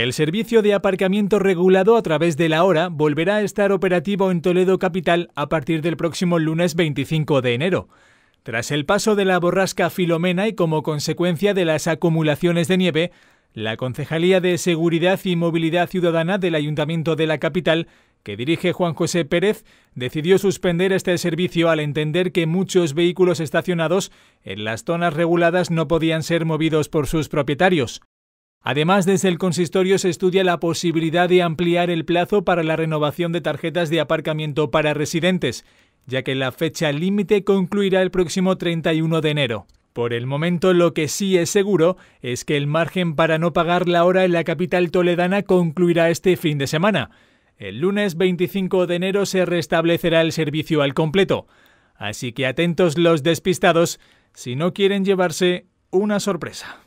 El servicio de aparcamiento regulado a través de la hora volverá a estar operativo en Toledo Capital a partir del próximo lunes 25 de enero. Tras el paso de la borrasca Filomena y como consecuencia de las acumulaciones de nieve, la Concejalía de Seguridad y Movilidad Ciudadana del Ayuntamiento de la Capital, que dirige Juan José Pérez, decidió suspender este servicio al entender que muchos vehículos estacionados en las zonas reguladas no podían ser movidos por sus propietarios. Además, desde el consistorio se estudia la posibilidad de ampliar el plazo para la renovación de tarjetas de aparcamiento para residentes, ya que la fecha límite concluirá el próximo 31 de enero. Por el momento lo que sí es seguro es que el margen para no pagar la hora en la capital toledana concluirá este fin de semana. El lunes 25 de enero se restablecerá el servicio al completo. Así que atentos los despistados si no quieren llevarse una sorpresa.